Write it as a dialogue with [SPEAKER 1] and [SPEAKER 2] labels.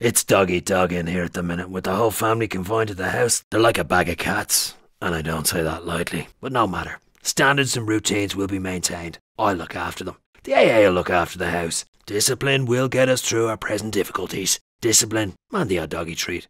[SPEAKER 1] It's doggy dog in here at the minute, with the whole family confined to the house. They're like a bag of cats, and I don't say that lightly. But no matter. Standards and routines will be maintained. I look after them. The AA will look after the house. Discipline will get us through our present difficulties.
[SPEAKER 2] Discipline and the odd doggy treat.